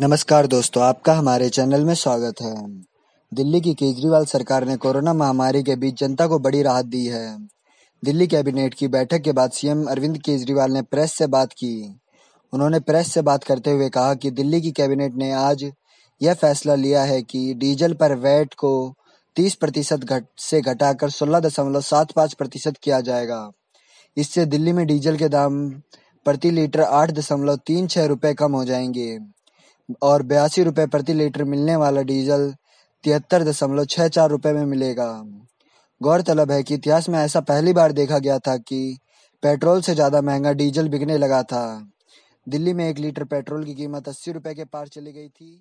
नमस्कार दोस्तों आपका हमारे चैनल में स्वागत है दिल्ली की केजरीवाल सरकार ने कोरोना महामारी के बीच जनता को बड़ी राहत दी है दिल्ली कैबिनेट की बैठक के बाद सीएम अरविंद केजरीवाल ने प्रेस से बात की उन्होंने प्रेस से बात करते हुए कहा कि दिल्ली की कैबिनेट ने आज यह फैसला लिया है कि डीजल पर वैट को 30 प्रतिशत घट से घटाकर सोलह दशमलव सात पाँच प्रतिशत किया जाएगा इससे दिल्ली में डीजल के दाम प्रति लीटर आठ दशमलव तीन छह रुपये कम हो जाएंगे और बयासी रुपये प्रति लीटर मिलने वाला डीजल तिहत्तर दशमलव छः चार रुपये में मिलेगा गौरतलब है कि इतिहास में ऐसा पहली बार देखा गया था कि पेट्रोल से ज़्यादा महंगा डीजल बिकने लगा था दिल्ली में एक लीटर पेट्रोल की कीमत अस्सी रुपये के पार चली गई थी